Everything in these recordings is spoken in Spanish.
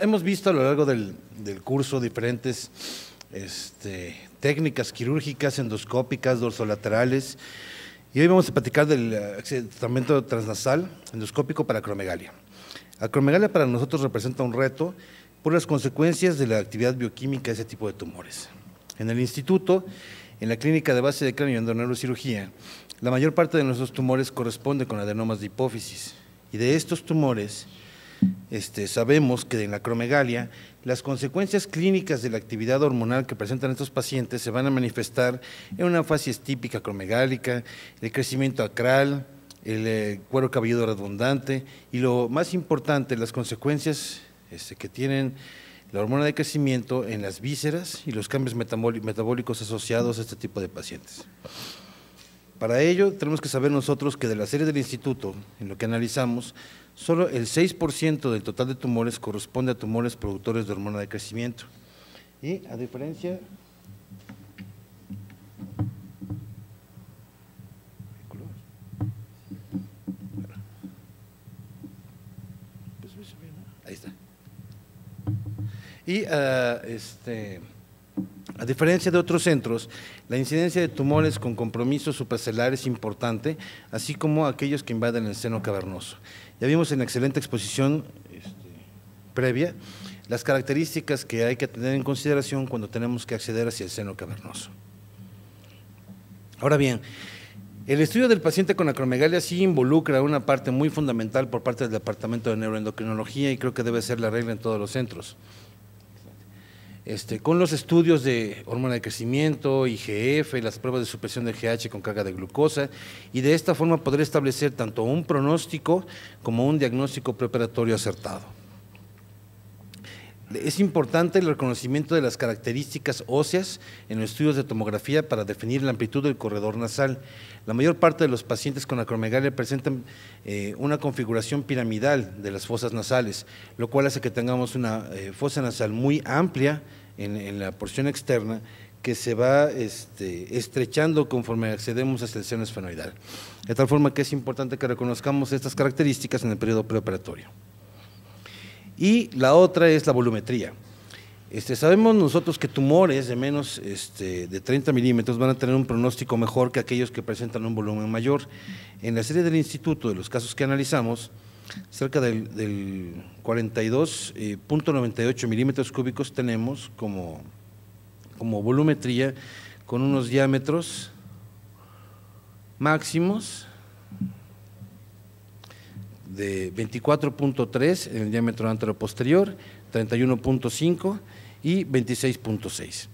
hemos visto a lo largo del, curso diferentes este, técnicas quirúrgicas, endoscópicas, dorsolaterales. Y hoy vamos a platicar del eh, tratamiento transnasal endoscópico para acromegalia. Acromegalia para nosotros representa un reto por las consecuencias de la actividad bioquímica de ese tipo de tumores. En el instituto, en la clínica de base de cráneo y endoneurocirugía, la mayor parte de nuestros tumores corresponde con adenomas de hipófisis. Y de estos tumores, este, sabemos que en la cromegalia las consecuencias clínicas de la actividad hormonal que presentan estos pacientes se van a manifestar en una fase típica cromegálica, el crecimiento acral, el eh, cuero cabelludo redundante y lo más importante, las consecuencias este, que tienen la hormona de crecimiento en las vísceras y los cambios metabólicos asociados a este tipo de pacientes. Para ello, tenemos que saber nosotros que de la serie del instituto, en lo que analizamos, solo el 6% del total de tumores corresponde a tumores productores de hormona de crecimiento. Y a diferencia Ahí está. Y ah, este a diferencia de otros centros, la incidencia de tumores con compromiso supracelular es importante, así como aquellos que invaden el seno cavernoso. Ya vimos en la excelente exposición este, previa las características que hay que tener en consideración cuando tenemos que acceder hacia el seno cavernoso. Ahora bien, el estudio del paciente con acromegalia sí involucra una parte muy fundamental por parte del Departamento de Neuroendocrinología y creo que debe ser la regla en todos los centros. Este, con los estudios de hormona de crecimiento, IGF, las pruebas de supresión del GH con carga de glucosa, y de esta forma poder establecer tanto un pronóstico como un diagnóstico preparatorio acertado. Es importante el reconocimiento de las características óseas en los estudios de tomografía para definir la amplitud del corredor nasal. La mayor parte de los pacientes con acromegalia presentan eh, una configuración piramidal de las fosas nasales, lo cual hace que tengamos una eh, fosa nasal muy amplia, en, la porción externa que se va este, estrechando conforme accedemos a seno esfenoidal. De tal forma que es importante que reconozcamos estas características en el periodo preoperatorio. Y la otra es la volumetría. Este, sabemos nosotros que tumores de menos este, de 30 milímetros van a tener un pronóstico mejor que aquellos que presentan un volumen mayor. En la serie del instituto, de los casos que analizamos, cerca del, 42.98 eh, milímetros cúbicos tenemos como, como volumetría con unos diámetros máximos de 24.3 en el diámetro antero posterior, 31.5 y 26.6.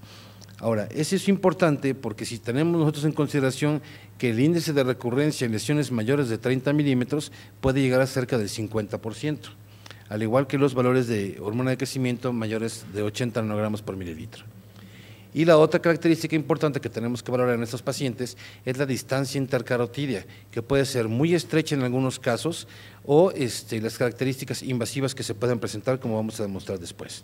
Ahora, eso es importante porque si tenemos nosotros en consideración que el índice de recurrencia en lesiones mayores de 30 milímetros puede llegar a cerca del 50%, al igual que los valores de hormona de crecimiento mayores de 80 nanogramos por mililitro. Y la otra característica importante que tenemos que valorar en estos pacientes es la distancia intercarotidia, que puede ser muy estrecha en algunos casos, o este, las características invasivas que se pueden presentar, como vamos a demostrar después.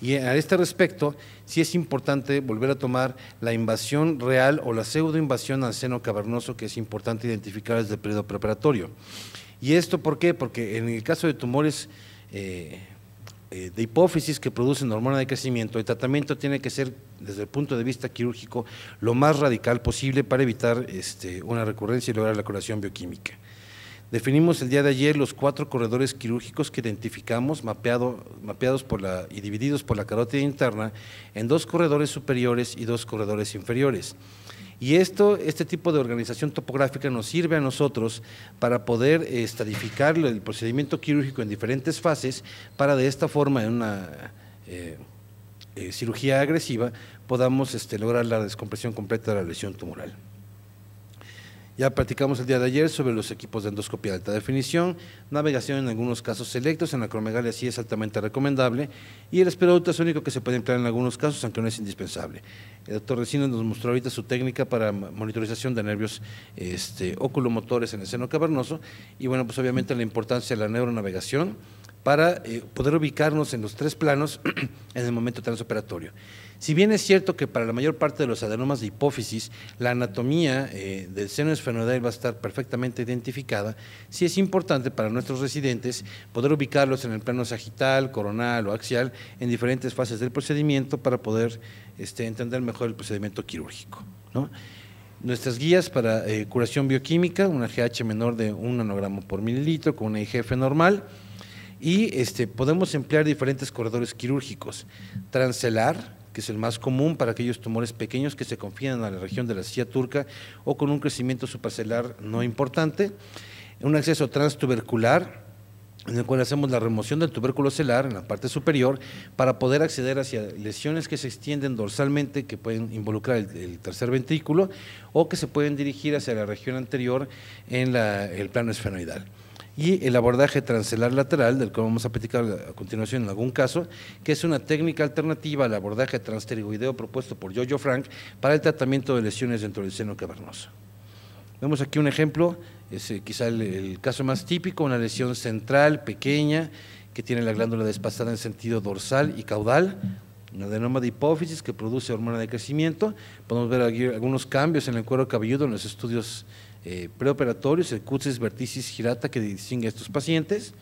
Y a este respecto, sí es importante volver a tomar la invasión real o la pseudoinvasión al seno cavernoso, que es importante identificar desde el periodo preparatorio. ¿Y esto por qué? Porque en el caso de tumores eh, eh, de hipófisis que producen hormona de crecimiento, el tratamiento tiene que ser, desde el punto de vista quirúrgico, lo más radical posible para evitar este, una recurrencia y lograr la curación bioquímica. Definimos el día de ayer los cuatro corredores quirúrgicos que identificamos, mapeados y divididos por la carótida interna, en dos corredores superiores y dos corredores inferiores. Y esto, este tipo de organización topográfica nos sirve a nosotros para poder eh, estadificar el procedimiento quirúrgico en diferentes fases para de esta forma en una eh, eh, cirugía agresiva podamos este, lograr la descompresión completa de la lesión tumoral. Ya practicamos el día de ayer sobre los equipos de endoscopia de alta definición, navegación en algunos casos selectos, en la cromegalia sí es altamente recomendable, y el espero único que se puede emplear en algunos casos, aunque no es indispensable. El doctor Recino nos mostró ahorita su técnica para monitorización de nervios este, oculomotores en el seno cavernoso, y bueno, pues obviamente la importancia de la neuronavegación para eh, poder ubicarnos en los tres planos en el momento transoperatorio. Si bien es cierto que para la mayor parte de los adenomas de hipófisis la anatomía eh, del seno esfenoidal va a estar perfectamente identificada, sí es importante para nuestros residentes poder ubicarlos en el plano sagital, coronal o axial en diferentes fases del procedimiento para poder este, entender mejor el procedimiento quirúrgico. Nuestras guías para eh, curación bioquímica, una GH menor de un nanogramo por mililitro con una IGF normal, y este, podemos emplear diferentes corredores quirúrgicos, transcelar, que es el más común para aquellos tumores pequeños que se confían a la región de la silla turca o con un crecimiento supracelar no importante, un acceso transtubercular, en el cual hacemos la remoción del tubérculo celar en la parte superior para poder acceder hacia lesiones que se extienden dorsalmente, que pueden involucrar el, tercer ventrículo o que se pueden dirigir hacia la región anterior en el plano esfenoidal y el abordaje transcelar lateral, del cual vamos a platicar a continuación en algún caso, que es una técnica alternativa al abordaje transterigoideo propuesto por Jojo Frank para el tratamiento de lesiones dentro del seno cavernoso. Vemos aquí un ejemplo, es eh, quizá el, caso más típico, una lesión central, pequeña, que tiene la glándula desplazada en sentido dorsal y caudal, una adenoma de hipófisis que produce hormona de crecimiento. Podemos ver algunos cambios en el cuero cabelludo en los estudios eh, preoperatorios, el cutis girata que distingue a estos pacientes.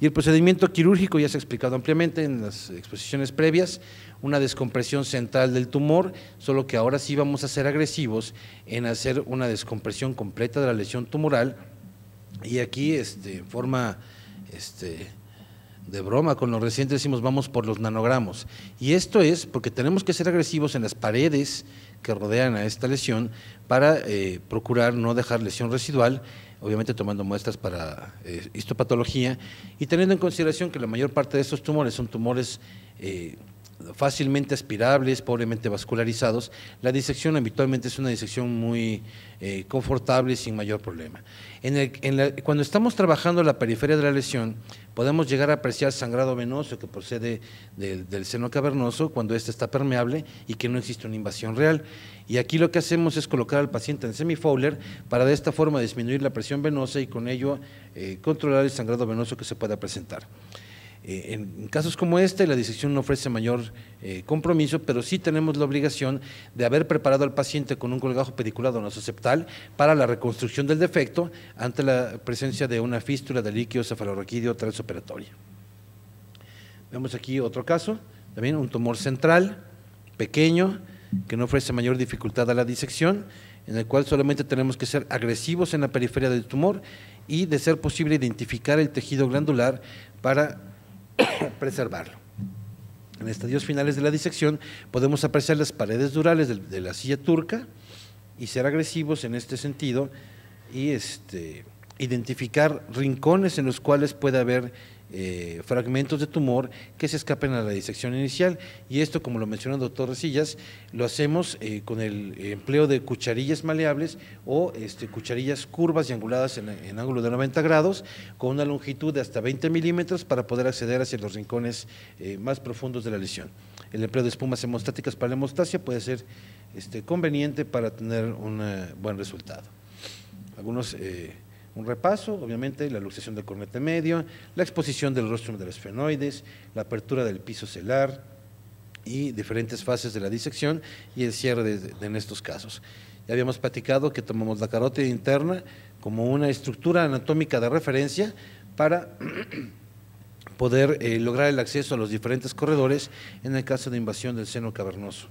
Y el procedimiento quirúrgico ya se ha explicado ampliamente en las exposiciones previas, una descompresión central del tumor, solo que ahora sí vamos a ser agresivos en hacer una descompresión completa de la lesión tumoral y aquí este, en forma este, de broma con los recientes decimos vamos por los nanogramos. Y esto es porque tenemos que ser agresivos en las paredes que rodean a esta lesión para eh, procurar no dejar lesión residual, obviamente tomando muestras para eh, histopatología y teniendo en consideración que la mayor parte de estos tumores son tumores... Eh, fácilmente aspirables, pobremente vascularizados, la disección habitualmente es una disección muy eh, confortable y sin mayor problema. cuando estamos trabajando la periferia de la lesión, podemos llegar a apreciar sangrado venoso que procede del seno cavernoso cuando éste está permeable y que no existe una invasión real. Y aquí lo que hacemos es colocar al paciente en semifowler para de esta forma disminuir la presión venosa y con ello eh, controlar el sangrado venoso que se pueda presentar. Eh, en casos como este, la disección no ofrece mayor eh, compromiso, pero sí tenemos la obligación de haber preparado al paciente con un colgajo pediculado nasoceptal para la reconstrucción del defecto ante la presencia de una fístula de líquido cefalorraquídeo transoperatoria. Vemos aquí otro caso, también un tumor central, pequeño, que no ofrece mayor dificultad a la disección, en el cual solamente tenemos que ser agresivos en la periferia del tumor y, de ser posible, identificar el tejido glandular para preservarlo. En estadios finales de la disección podemos apreciar las paredes durales de, la silla turca y ser agresivos en este sentido y este, identificar rincones en los cuales puede haber eh, fragmentos de tumor que se escapen a la disección inicial. Y esto, como lo menciona el doctor Resillas, lo hacemos eh, con el empleo de cucharillas maleables o este, cucharillas curvas y anguladas en, ángulo de 90 grados, con una longitud de hasta 20 milímetros para poder acceder hacia los rincones eh, más profundos de la lesión. El empleo de espumas hemostáticas para la hemostasia puede ser este, conveniente para tener un buen resultado. Algunos un repaso, obviamente, la luxación del cornete medio, la exposición del rostro de los esfenoides, la apertura del piso celar y diferentes fases de la disección y el cierre en estos casos. Ya habíamos platicado que tomamos la carótida interna como una estructura anatómica de referencia para poder eh, lograr el acceso a los diferentes corredores en el caso de invasión del seno cavernoso.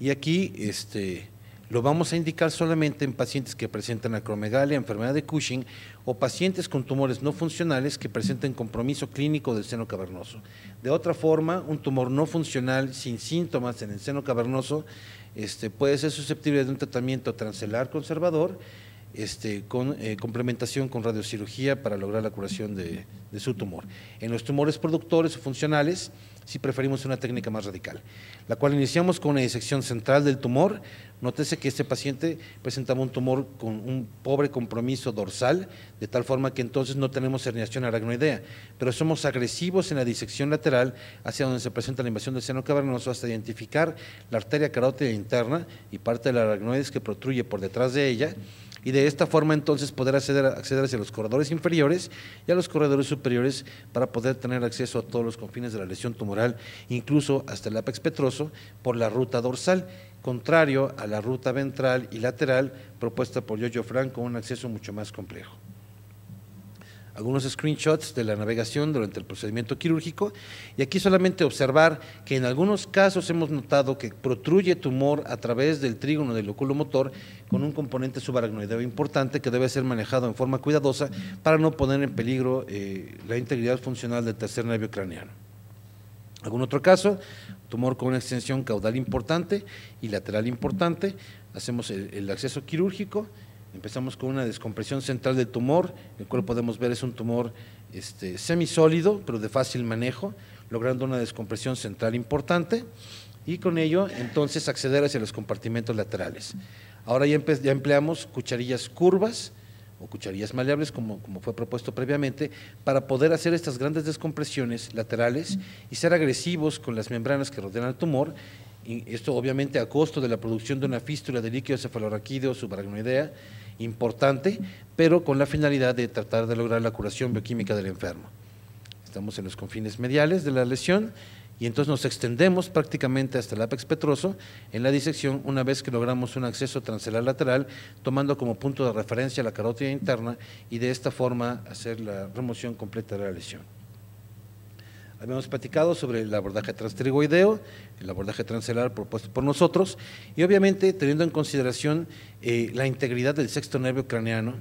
Y aquí, este, lo vamos a indicar solamente en pacientes que presentan acromegalia, enfermedad de Cushing o pacientes con tumores no funcionales que presenten compromiso clínico del seno cavernoso. De otra forma, un tumor no funcional sin síntomas en el seno cavernoso este, puede ser susceptible de un tratamiento transelar conservador este, con eh, complementación con radiocirugía para lograr la curación de, su tumor. En los tumores productores o funcionales, si preferimos una técnica más radical, la cual iniciamos con una disección central del tumor. Nótese que este paciente presentaba un tumor con un pobre compromiso dorsal, de tal forma que entonces no tenemos herniación aracnoidea, pero somos agresivos en la disección lateral hacia donde se presenta la invasión del seno cavernoso hasta identificar la arteria carótida interna y parte de la aracnoides que protruye por detrás de ella y de esta forma entonces poder acceder, acceder hacia los corredores inferiores y a los corredores superiores para poder tener acceso a todos los confines de la lesión tumoral, incluso hasta el apex petroso por la ruta dorsal contrario a la ruta ventral y lateral propuesta por Yo-Yo franco con un acceso mucho más complejo algunos screenshots de la navegación durante el procedimiento quirúrgico y aquí solamente observar que en algunos casos hemos notado que protruye tumor a través del trígono del oculomotor con un componente subaracnoideo importante que debe ser manejado en forma cuidadosa para no poner en peligro eh, la integridad funcional del tercer nervio craneano. Algún otro caso, tumor con una extensión caudal importante y lateral importante, hacemos el acceso quirúrgico Empezamos con una descompresión central del tumor, el cual podemos ver es un tumor este, semisólido, pero de fácil manejo, logrando una descompresión central importante y con ello entonces acceder hacia los compartimentos laterales. Ahora ya, empleamos cucharillas curvas o cucharillas maleables, como, como fue propuesto previamente, para poder hacer estas grandes descompresiones laterales y ser agresivos con las membranas que rodean al tumor esto obviamente a costo de la producción de una fístula de líquido cefalorraquídeo subaracnoidea importante, pero con la finalidad de tratar de lograr la curación bioquímica del enfermo. Estamos en los confines mediales de la lesión y entonces nos extendemos prácticamente hasta el ápex petroso en la disección una vez que logramos un acceso transelar lateral, tomando como punto de referencia la carótida interna y de esta forma hacer la remoción completa de la lesión. Habíamos platicado sobre el abordaje transtrigoideo, el abordaje transcelular propuesto por nosotros, y obviamente teniendo en consideración eh, la integridad del sexto nervio craneano,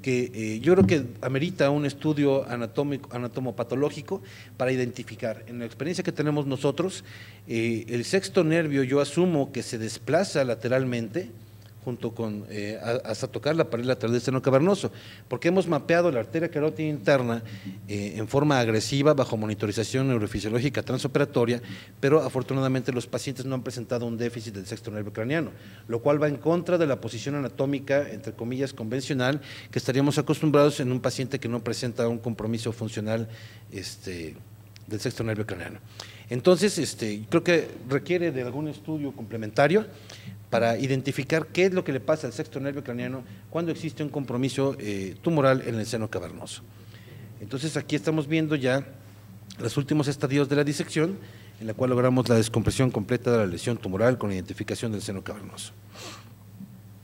que eh, yo creo que amerita un estudio anatómico, anatomopatológico para identificar. En la experiencia que tenemos nosotros, eh, el sexto nervio yo asumo que se desplaza lateralmente, junto con, eh, hasta tocar la pared lateral del seno este cavernoso, porque hemos mapeado la arteria carótida interna eh, en forma agresiva bajo monitorización neurofisiológica transoperatoria, pero afortunadamente los pacientes no han presentado un déficit del sexto nervio craneano, lo cual va en contra de la posición anatómica, entre comillas, convencional, que estaríamos acostumbrados en un paciente que no presenta un compromiso funcional este, del sexto nervio craneano. Entonces, este, creo que requiere de algún estudio complementario para identificar qué es lo que le pasa al sexto nervio craneano cuando existe un compromiso eh, tumoral en el seno cavernoso. Entonces aquí estamos viendo ya los últimos estadios de la disección, en la cual logramos la descompresión completa de la lesión tumoral con la identificación del seno cavernoso.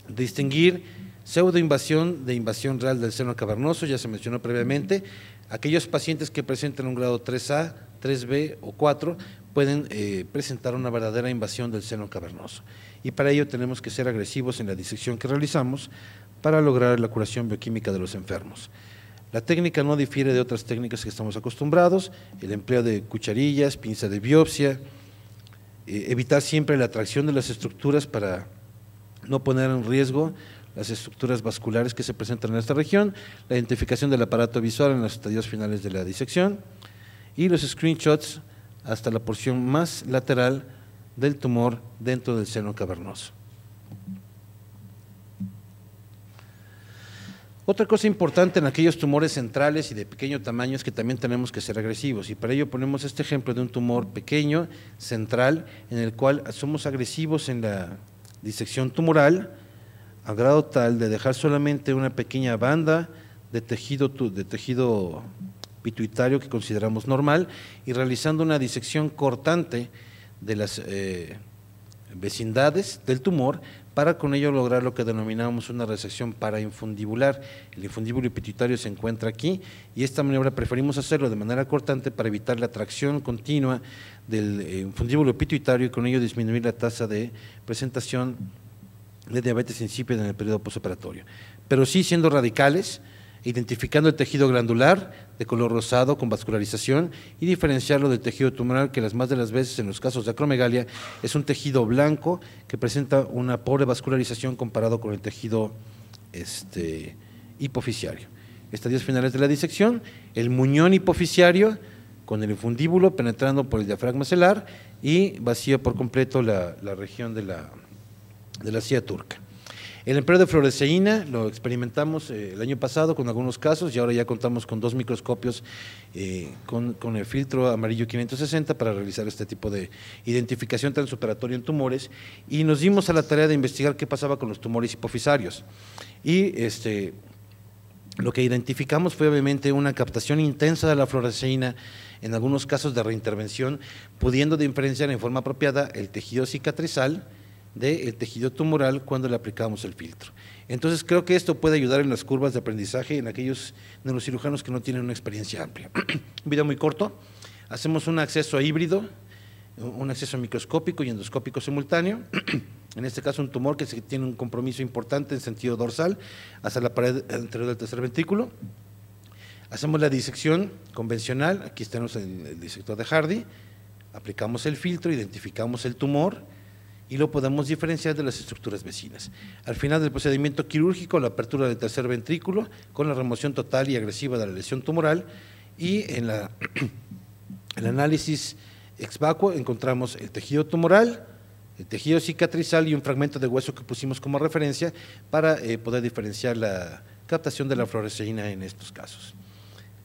Distinguir pseudoinvasión de invasión real del seno cavernoso, ya se mencionó previamente. Aquellos pacientes que presentan un grado 3A, 3B o 4 pueden eh, presentar una verdadera invasión del seno cavernoso y para ello tenemos que ser agresivos en la disección que realizamos para lograr la curación bioquímica de los enfermos. La técnica no difiere de otras técnicas que estamos acostumbrados, el empleo de cucharillas, pinza de biopsia, eh, evitar siempre la atracción de las estructuras para no poner en riesgo las estructuras vasculares que se presentan en esta región, la identificación del aparato visual en los estadios finales de la disección y los screenshots hasta la porción más lateral del tumor dentro del seno cavernoso. Otra cosa importante en aquellos tumores centrales y de pequeño tamaño es que también tenemos que ser agresivos y para ello ponemos este ejemplo de un tumor pequeño, central, en el cual somos agresivos en la disección tumoral a grado tal de dejar solamente una pequeña banda de tejido, de tejido pituitario que consideramos normal y realizando una disección cortante de las eh, vecindades del tumor para con ello lograr lo que denominamos una resección para infundibular. El infundibulo pituitario se encuentra aquí y esta maniobra preferimos hacerlo de manera cortante para evitar la tracción continua del eh, infundíbulo pituitario y con ello disminuir la tasa de presentación de diabetes insípida en el periodo postoperatorio Pero sí siendo radicales, identificando el tejido glandular de color rosado con vascularización y diferenciarlo del tejido tumoral que las más de las veces en los casos de acromegalia es un tejido blanco que presenta una pobre vascularización comparado con el tejido este, hipoficiario. Estadios finales de la disección, el muñón hipoficiario con el infundíbulo penetrando por el diafragma celar y vacía por completo la, región de la, de la silla turca. El empleo de fluoresceína lo experimentamos eh, el año pasado con algunos casos y ahora ya contamos con dos microscopios eh, con, el filtro amarillo 560 para realizar este tipo de identificación transoperatoria en tumores y nos dimos a la tarea de investigar qué pasaba con los tumores hipofisarios. Y este, lo que identificamos fue obviamente una captación intensa de la fluoresceína, en algunos casos de reintervención, pudiendo diferenciar en forma apropiada el tejido cicatrizal, del eh, tejido tumoral cuando le aplicamos el filtro. Entonces creo que esto puede ayudar en las curvas de aprendizaje en aquellos neurocirujanos que no tienen una experiencia amplia. un video muy corto, hacemos un acceso híbrido, un acceso microscópico y endoscópico simultáneo, en este caso un tumor que tiene un compromiso importante en sentido dorsal hasta la pared anterior del tercer ventrículo. Hacemos la disección convencional, aquí estamos en el disector de Hardy, aplicamos el filtro, identificamos el tumor, y lo podemos diferenciar de las estructuras vecinas. Al final del procedimiento quirúrgico, la apertura del tercer ventrículo con la remoción total y agresiva de la lesión tumoral y en el análisis ex vacuo encontramos el tejido tumoral, el tejido cicatrizal y un fragmento de hueso que pusimos como referencia para eh, poder diferenciar la captación de la fluoresceína en estos casos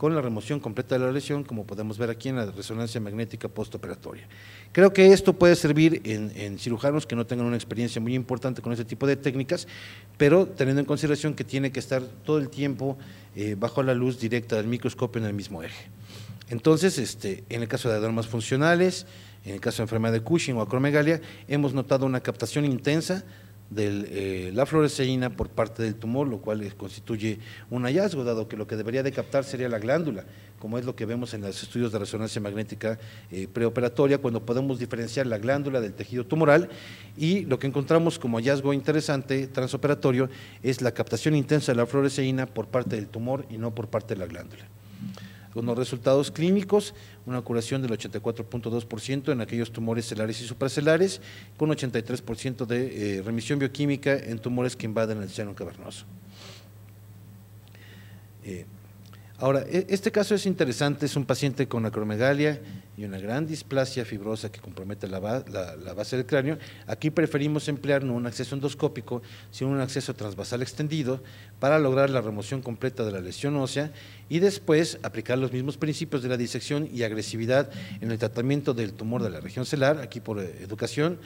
con la remoción completa de la lesión, como podemos ver aquí en la resonancia magnética postoperatoria. Creo que esto puede servir en, cirujanos que no tengan una experiencia muy importante con este tipo de técnicas, pero teniendo en consideración que tiene que estar todo el tiempo eh, bajo la luz directa del microscopio en el mismo eje. Entonces, este, en el caso de adormas funcionales, en el caso de enfermedad de Cushing o acromegalia, hemos notado una captación intensa de eh, la fluoresceína por parte del tumor, lo cual constituye un hallazgo, dado que lo que debería de captar sería la glándula, como es lo que vemos en los estudios de resonancia magnética eh, preoperatoria, cuando podemos diferenciar la glándula del tejido tumoral y lo que encontramos como hallazgo interesante transoperatorio es la captación intensa de la fluoresceína por parte del tumor y no por parte de la glándula con los resultados clínicos, una curación del 84.2% en aquellos tumores celares y supracelares, con 83% de eh, remisión bioquímica en tumores que invaden el seno cavernoso. Eh, Ahora, e, este caso es interesante, es un paciente con acromegalia y una gran displasia fibrosa que compromete la, base del cráneo. Aquí preferimos emplear no un acceso endoscópico, sino un acceso transvasal extendido para lograr la remoción completa de la lesión ósea y después aplicar los mismos principios de la disección y agresividad en el tratamiento del tumor de la región celar, aquí por eh, educación.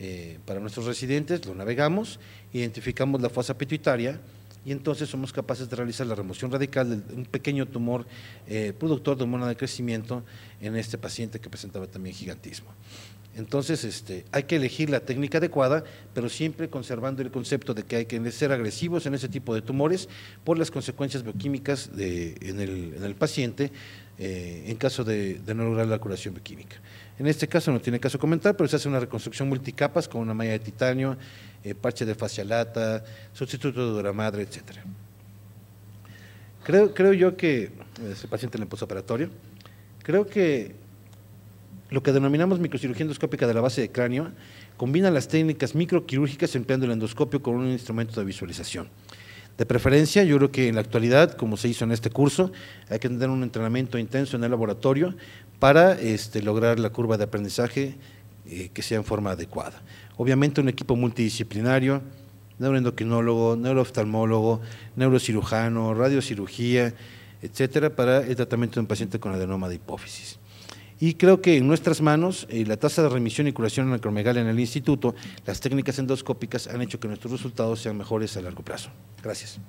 Eh, para nuestros residentes, lo navegamos, identificamos la fosa pituitaria, y entonces somos capaces de realizar la remoción radical de un pequeño tumor eh, productor de hormona de crecimiento en este paciente que presentaba también gigantismo. Entonces, este, hay que elegir la técnica adecuada, pero siempre conservando el concepto de que hay que ser agresivos en ese tipo de tumores por las consecuencias bioquímicas en, el, en el paciente, eh, en caso de, no lograr la curación bioquímica. En este caso no tiene caso comentar, pero se hace una reconstrucción multicapas con una malla de titanio, eh, parche de lata, sustituto de madre, etc. Creo, creo yo que, ese paciente en el postoperatorio, creo que lo que denominamos microcirugía endoscópica de la base de cráneo combina las técnicas microquirúrgicas empleando el endoscopio con un instrumento de visualización de preferencia, yo creo que en la actualidad, como se hizo en este curso, hay que tener un entrenamiento intenso en el laboratorio para este, lograr la curva de aprendizaje eh, que sea en forma adecuada. Obviamente un equipo multidisciplinario, neuroendocrinólogo, neurooftalmólogo, neurocirujano, radiocirugía, etcétera, para el tratamiento de un paciente con adenoma de hipófisis. Y creo que en nuestras manos, eh, la tasa de remisión y curación cromegalia en el instituto, las técnicas endoscópicas han hecho que nuestros resultados sean mejores a largo plazo. Gracias.